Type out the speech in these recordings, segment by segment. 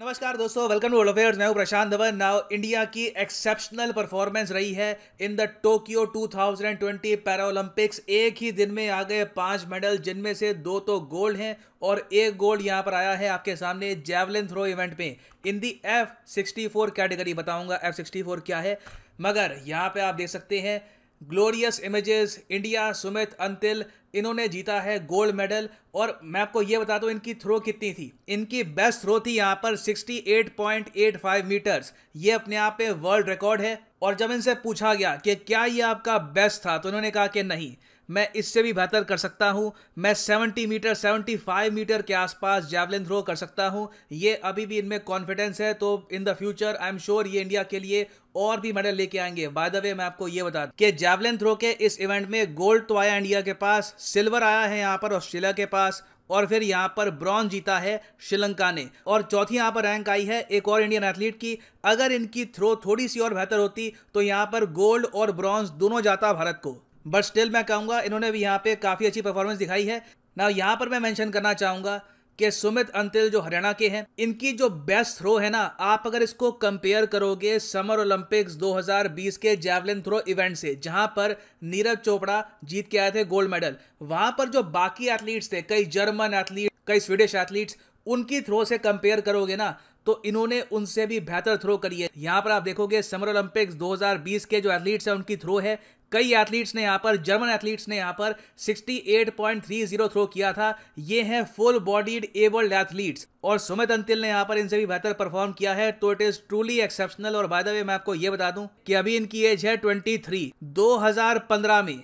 नमस्कार दोस्तों welcome to world affairs मैं हूं प्रशांत धवन नाउ इंडिया की एक्सेप्शनल परफॉर्मेंस रही है इन द टोक्यो 2020 पैरालंपिक्स एक ही दिन में आ गए पांच मेडल जिनमें से दो तो गोल्ड हैं और एक गोल्ड यहां पर आया है आपके सामने जैवलिन थ्रो इवेंट में in the F sixty category बताऊंगा एफ सिक्सटी क्या है मगर यहाँ पर आप देख सकते हैं glorious images India Sumit Antil इन्होंने जीता है गोल्ड मेडल और मैं आपको ये बता दूं इनकी थ्रो कितनी थी इनकी बेस्ट थ्रो थी यहाँ पर 68.85 मीटर्स ये अपने आप पे वर्ल्ड रिकॉर्ड है और जब इनसे पूछा गया कि क्या ये आपका बेस्ट था तो इन्होंने कहा कि नहीं मैं इससे भी बेहतर कर सकता हूं मैं 70 मीटर 75 मीटर के आसपास जैवलिन थ्रो कर सकता हूं ये अभी भी इनमें कॉन्फिडेंस है तो in the future I am sure ये इंडिया के लिए और भी मेडल लेके आएंगे बाय द वे मैं आपको ये बता कि जैवलिन थ्रो के इस इवेंट में गोल्ड तो आया इंडिया के पास सिल्वर आया है यहाँ पर ऑस्ट्रेलिया के पास और फिर यहाँ पर ब्रॉन्ज जीता है श्रीलंका ने और चौथी यहाँ पर रैंक आई है एक और इंडियन एथलीट की अगर इनकी थ्रो थोड़ी सी और बेहतर होती तो यहाँ पर गोल्ड और ब्रॉन्ज दोनों जाता भारत को बट स्टिल मैं कहूँगा इन्होंने भी यहाँ पे काफ़ी अच्छी परफॉर्मेंस दिखाई है ना यहाँ पर मैं मेंशन करना चाहूँगा कि सुमित अंतिल जो हरियाणा के हैं इनकी जो बेस्ट थ्रो है ना आप अगर इसको कंपेयर करोगे समर ओलंपिक्स 2020 के जैवलिन थ्रो इवेंट से जहां पर नीरज चोपड़ा जीत के आए थे गोल्ड मेडल वहां पर जो बाकी एथलीट्स थे कई जर्मन एथलीट कई स्वीडिश एथलीट्स उनकी थ्रो से कंपेयर करोगे ना तो इन्होंने उनसे भी बेहतर थ्रो करी है यहाँ पर आप देखोगे समर ओलंपिक्स 2020 के जो एथलीट्स हैं उनकी थ्रो है कई एथलीट्स ने यहाँ पर जर्मन एथलीट्स ने यहाँ पर 68.30 थ्रो किया था ये हैं फुल बॉडीड एबल्ड एथलीट्स और सुमित अंतिल ने यहाँ पर इनसे भी बेहतर परफॉर्म किया है तो इट इज ट्रूली एक्सेप्शनल और बाय द वे मैं आपको ये बता दूं कि अभी इनकी एज है 23 2015 में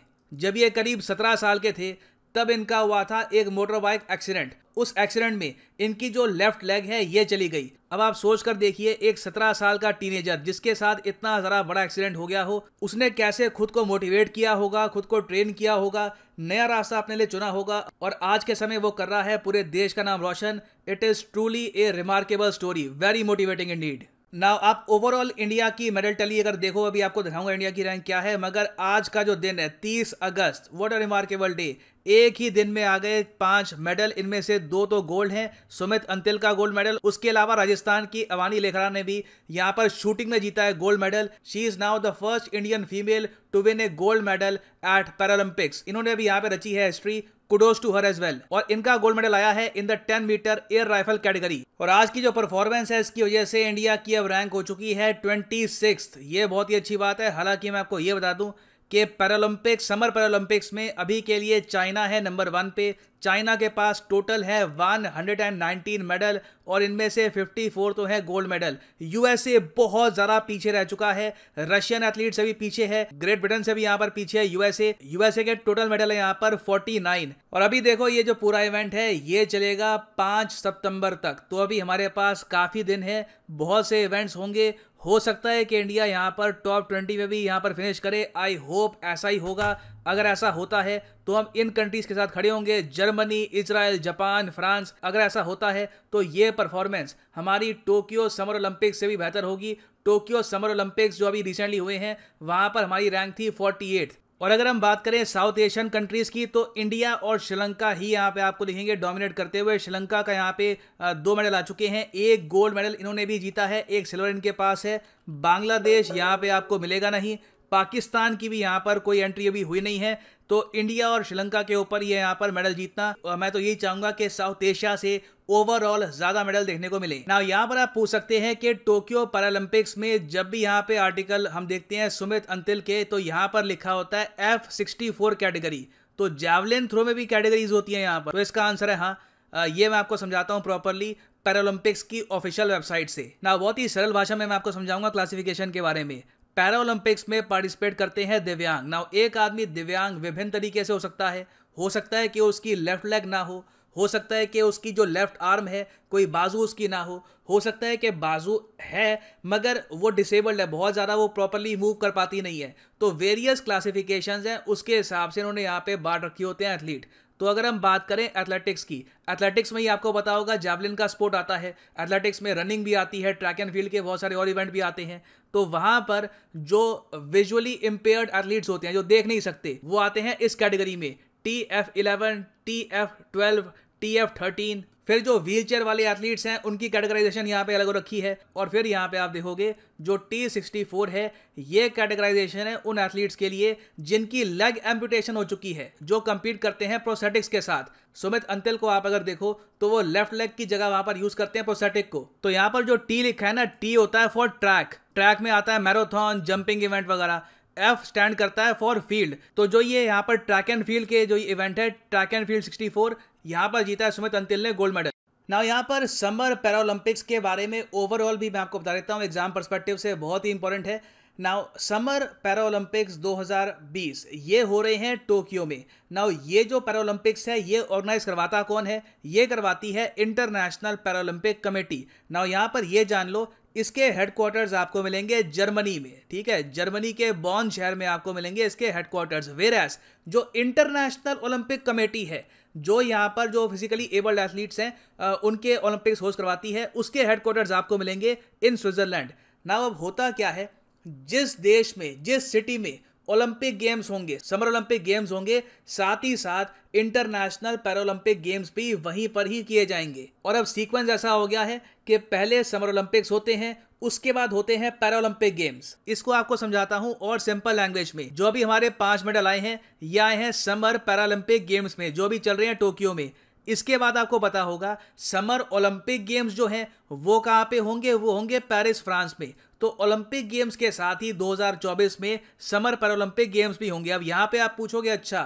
जब ये करीब 17 साल के थे तब इनका हुआ था एक मोटरबाइक एक्सीडेंट उस एक्सीडेंट में इनकी जो लेफ्ट लेग है ये चली गई अब आप सोच कर देखिए एक सत्रह साल का टीनेजर जिसके साथ इतना ज़रा बड़ा एक्सीडेंट हो गया हो उसने कैसे खुद को मोटिवेट किया होगा खुद को ट्रेन किया होगा नया रास्ता अपने लिए चुना होगा और आज के समय वो कर रहा है पूरे देश का नाम रोशन it is truly a remarkable story very motivating indeed now आप ओवरऑल इंडिया की मेडल टली अगर देखो अभी आपको दिखाऊंगा इंडिया की रैंक क्या है मगर आज का जो दिन है 30 अगस्त व्हाट अ रिमार्केबल डे एक ही दिन में आ गए पांच मेडल इनमें से दो तो गोल्ड हैं सुमित अंतिल का गोल्ड मेडल उसके अलावा राजस्थान की अवानी लेखरा ने भी यहां पर शूटिंग में जीता है gold medal she is now the first Indian female to win a gold medal at Paralympics इन्होंने भी यहाँ पे रची है history kudos to her as well और इनका गोल्ड मेडल आया है in the ten metre air rifle category और आज की जो परफॉर्मेंस है इसकी वजह से इंडिया की अब रैंक हो चुकी है ट्वेंटी ये बहुत ही अच्छी बात है हालांकि मैं आपको ये बता दूं कि पैरालंपिक्स समर पैरालंपिक्स में अभी के लिए चाइना है नंबर वन पे चाइना के पास टोटल है 119 मेडल और इनमें से 54 तो है गोल्ड मेडल यूएसए बहुत ज़्यादा पीछे रह चुका है रशियन एथलीट से भी पीछे है ग्रेट ब्रिटेन से भी यहाँ पर पीछे है यूएसए यूएसए के टोटल मेडल है यहाँ पर 49 और अभी देखो ये जो पूरा इवेंट है ये चलेगा 5 सितंबर तक तो अभी हमारे पास काफ़ी दिन है बहुत से इवेंट्स होंगे हो सकता है कि इंडिया यहाँ पर टॉप ट्वेंटी में भी यहाँ पर फिनिश करे आई होप ऐसा ही होगा अगर ऐसा होता है तो हम इन कंट्रीज के साथ खड़े होंगे जर्मनी इसराइल जापान फ्रांस अगर ऐसा होता है तो ये परफॉर्मेंस हमारी टोक्यो समर ओलंपिक से भी बेहतर होगी टोक्यो समर ओलंपिक्स जो अभी रिसेंटली हुए हैं वहाँ पर हमारी रैंक थी 48 और अगर हम बात करें साउथ एशियन कंट्रीज़ की तो इंडिया और श्रीलंका ही यहाँ पे आपको देखेंगे डोमिनेट करते हुए श्रीलंका का यहाँ पे दो मेडल आ चुके हैं एक गोल्ड मेडल इन्होंने भी जीता है एक सिल्वर इनके पास है बांग्लादेश यहाँ पे आपको मिलेगा नहीं पाकिस्तान की भी यहाँ पर कोई एंट्री अभी हुई नहीं है तो इंडिया और श्रीलंका के ऊपर ये यहाँ पर मेडल जीतना मैं तो यही चाहूंगा कि साउथ एशिया से ओवरऑल ज्यादा मेडल देखने को मिले ना यहाँ पर आप पूछ सकते हैं कि टोक्यो पैरालंपिक्स में जब भी यहाँ पे आर्टिकल हम देखते हैं सुमित अंतिल के तो यहाँ पर लिखा होता है एफ सिक्सटी फोर कैटेगरी तो जैवलिन थ्रो में भी कैटेगरीज होती है यहाँ पर तो इसका आंसर है हाँ ये मैं आपको समझाता हूँ प्रॉपरली पैरालंपिक्स की ऑफिशियल वेबसाइट से ना बहुत ही सरल भाषा में मैं आपको समझाऊंगा क्लासिफिकेशन के बारे में पैरालंपिक्स में पार्टिसिपेट करते हैं दिव्यांग ना एक आदमी दिव्यांग विभिन्न तरीके से हो सकता है हो सकता है कि उसकी लेफ्ट लेग ना हो हो सकता है कि उसकी जो लेफ्ट आर्म है कोई बाजू उसकी ना हो हो सकता है कि बाजू है मगर वो डिसेबल्ड है बहुत ज़्यादा वो प्रॉपरली मूव कर पाती नहीं है तो वेरियस क्लासिफिकेशंस हैं उसके हिसाब से उन्होंने यहाँ पे बांट रखी होते हैं एथलीट तो अगर हम बात करें एथलेटिक्स की एथलेटिक्स में ही आपको बता होगा जैवलिन का स्पोर्ट आता है एथलेटिक्स में रनिंग भी आती है ट्रैक एंड फील्ड के बहुत सारे और इवेंट भी आते हैं तो वहाँ पर जो विजुअली इम्पेयर्ड एथलीट्स होते हैं जो देख नहीं सकते वो आते हैं इस कैटेगरी में T F eleven T F twelve T F thirteen फिर जो चेयर वाले एथलीट्स हैं उनकी कैटेगराइजेशन यहाँ पे अलग रखी है और फिर यहाँ पे आप देखोगे जो टी सिक्सटी फोर है ये कैटेगराइजेशन है उन एथलीट्स के लिए जिनकी लेग एम्पूटेशन हो चुकी है जो कम्पीट करते हैं प्रोसेटिक्स के साथ सुमित अंतिल को आप अगर देखो तो वो लेफ्ट लेग की जगह वहां पर यूज करते हैं प्रोसेटिक को तो यहाँ पर जो टी लिखा है ना टी होता है फॉर ट्रैक ट्रैक में आता है मैराथन जंपिंग इवेंट वगैरह एफ स्टैंड करता है फॉर फील्ड तो जो ये यहाँ पर ट्रैक एंड फील्ड के जो इवेंट है ट्रैक एंड फील्ड 64 यहाँ पर जीता है सुमित अंतिल ने गोल्ड मेडल ना यहाँ पर समर पैरालंपिक्स के बारे में ओवरऑल भी मैं आपको बता देता हूँ एग्जाम परस्पेक्टिव से बहुत ही इंपॉर्टेंट है नाउ समर पैरालंपिक्स 2020 ये हो रहे हैं टोक्यो में नाउ ये जो पैरालंपिक्स है ये ऑर्गेनाइज करवाता कौन है ये करवाती है इंटरनेशनल पैरालंपिक कमेटी नाउ यहाँ पर ये जान लो इसके हेडक्वार्टर्स आपको मिलेंगे जर्मनी में ठीक है जर्मनी के बॉन शहर में आपको मिलेंगे इसके हेडक्वार्टर्स वेरास जो इंटरनेशनल ओलंपिक कमेटी है जो यहाँ पर जो फिजिकली एबल्ड एथलीट्स हैं उनके ओलंपिक्स होस्ट करवाती है उसके हेडक्वार्टर्स आपको मिलेंगे इन स्विट्ज़रलैंड ना अब होता क्या है जिस देश में जिस सिटी में ओलंपिक गेम्स होंगे समर ओलंपिक गेम्स होंगे साथ ही साथ इंटरनेशनल पैरोलंपिक गेम्स भी वहीं पर ही किए जाएंगे और अब सीक्वेंस ऐसा हो गया है कि पहले समर ओलंपिक्स होते हैं उसके बाद होते हैं पैरोलंपिक गेम्स इसको आपको समझाता हूँ और सिंपल लैंग्वेज में जो भी हमारे पांच मेडल आए हैं ये आए हैं समर पैरालंपिक गेम्स में जो भी चल रहे हैं टोक्यो में इसके बाद आपको पता होगा समर ओलंपिक गेम्स जो हैं वो कहाँ पे होंगे वो होंगे पेरिस फ्रांस में तो ओलंपिक गेम्स के साथ ही 2024 में समर पैरोलंपिक गेम्स भी होंगे अब यहाँ पे आप पूछोगे अच्छा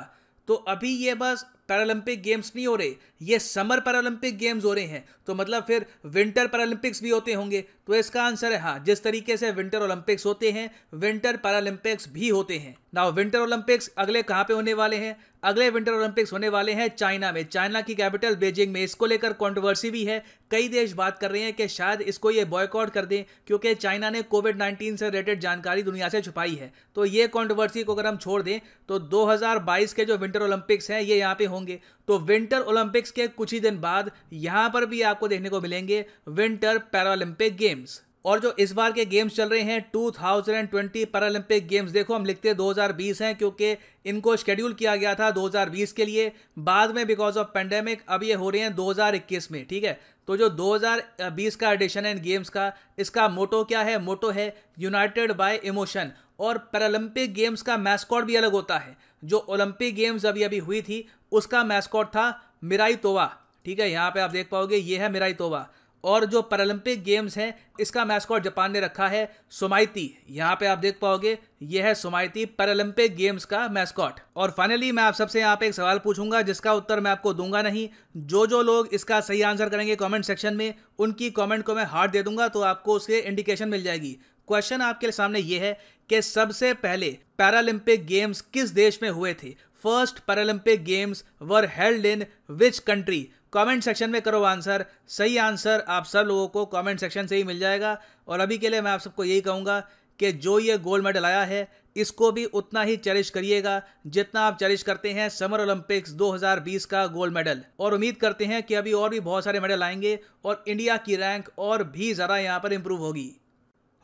तो अभी ये बस पैरालंपिक गेम्स नहीं हो रहे ये समर पैरालंपिक गेम्स हो रहे हैं तो मतलब फिर विंटर पैरालंपिक्स भी होते होंगे तो इसका आंसर है हाँ जिस तरीके से विंटर ओलंपिक्स होते हैं विंटर पैरालंपिक्स भी होते हैं ना विंटर ओलंपिक्स अगले कहाँ पे होने वाले हैं अगले विंटर ओलंपिक्स होने वाले हैं चाइना में चाइना की कैपिटल बेजिंग में इसको लेकर कंट्रोवर्सी भी है कई देश बात कर रहे हैं कि शायद इसको ये बॉयकॉट कर दें क्योंकि चाइना ने कोविड 19 से रिलेटेड जानकारी दुनिया से छुपाई है तो ये कंट्रोवर्सी को अगर हम छोड़ दें तो 2022 के जो विंटर ओलंपिक्स हैं ये यहाँ पे होंगे तो विंटर ओलंपिक्स के कुछ ही दिन बाद यहाँ पर भी आपको देखने को मिलेंगे विंटर पैरालंपिक गेम्स और जो इस बार के गेम्स चल रहे हैं 2020 पैरालंपिक गेम्स देखो हम लिखते हैं 2020 हैं क्योंकि इनको शेड्यूल किया गया था 2020 के लिए बाद में बिकॉज ऑफ पेंडेमिक अब ये हो रहे हैं 2021 में ठीक है तो जो 2020 का एडिशन है इन गेम्स का इसका मोटो क्या है मोटो है यूनाइटेड बाय इमोशन और पैरालंपिक गेम्स का मैस्कॉट भी अलग होता है जो ओलंपिक गेम्स अभी अभी हुई थी उसका मैस्कॉट था मिराई तोवा ठीक है यहाँ पे आप देख पाओगे ये है मिराई तोवा और जो पैरालंपिक गेम्स हैं इसका मैस्कॉट जापान ने रखा है सुमाइती यहाँ पे आप देख पाओगे यह है सुमाइती पैरालंपिक गेम्स का मैस्कॉट और फाइनली मैं आप सबसे यहाँ पे एक सवाल पूछूंगा जिसका उत्तर मैं आपको दूंगा नहीं जो जो लोग इसका सही आंसर करेंगे कमेंट सेक्शन में उनकी कॉमेंट को मैं हार्ट दे दूंगा तो आपको उसके इंडिकेशन मिल जाएगी क्वेश्चन आपके सामने ये है कि सबसे पहले पैरालंपिक गेम्स किस देश में हुए थे first Paralympic games were held in which country comment section में करो आंसर सही आंसर आप सब लोगों को कमेंट सेक्शन से ही मिल जाएगा और अभी के लिए मैं आप सबको यही कहूँगा कि जो ये गोल्ड मेडल आया है इसको भी उतना ही चेरिश करिएगा जितना आप चेरिश करते हैं समर ओलंपिक्स 2020 का गोल्ड मेडल और उम्मीद करते हैं कि अभी और भी बहुत सारे मेडल आएंगे और इंडिया की रैंक और भी ज़रा यहाँ पर इम्प्रूव होगी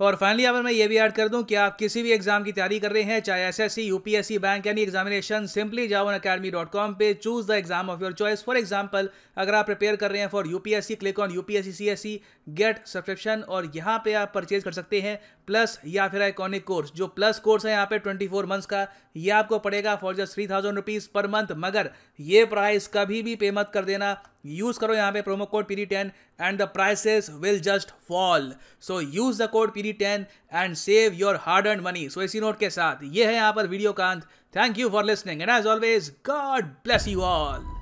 और फाइनली यहाँ पर मैं ये भी ऐड कर दूँ कि आप किसी भी एग्जाम की तैयारी कर रहे हैं चाहे एस एस यूपीएससी बैंक यानी एग्जामिनेशन सिंपली जावन अकेडमी डॉट कॉम पर choose the exam of your choice for example अगर आप प्रिपेयर कर रहे हैं for UPSC click on UPSC CSC get subscription और यहाँ पे आप परचेज कर सकते हैं प्लस या फिर आइकॉनिक कोर्स जो प्लस कोर्स है यहाँ पे 24 मंथ्स का ये आपको पड़ेगा for just three thousand rupees per month मगर ये प्राइस कभी भी पे मत कर देना यूज करो यहाँ पे promo code Piri ten and the prices will just fall so use the code Piri ten and save your hard and money सो इसी नोट के साथ ये है यहाँ पर वीडियो का अंत thank you for listening and as always God bless you all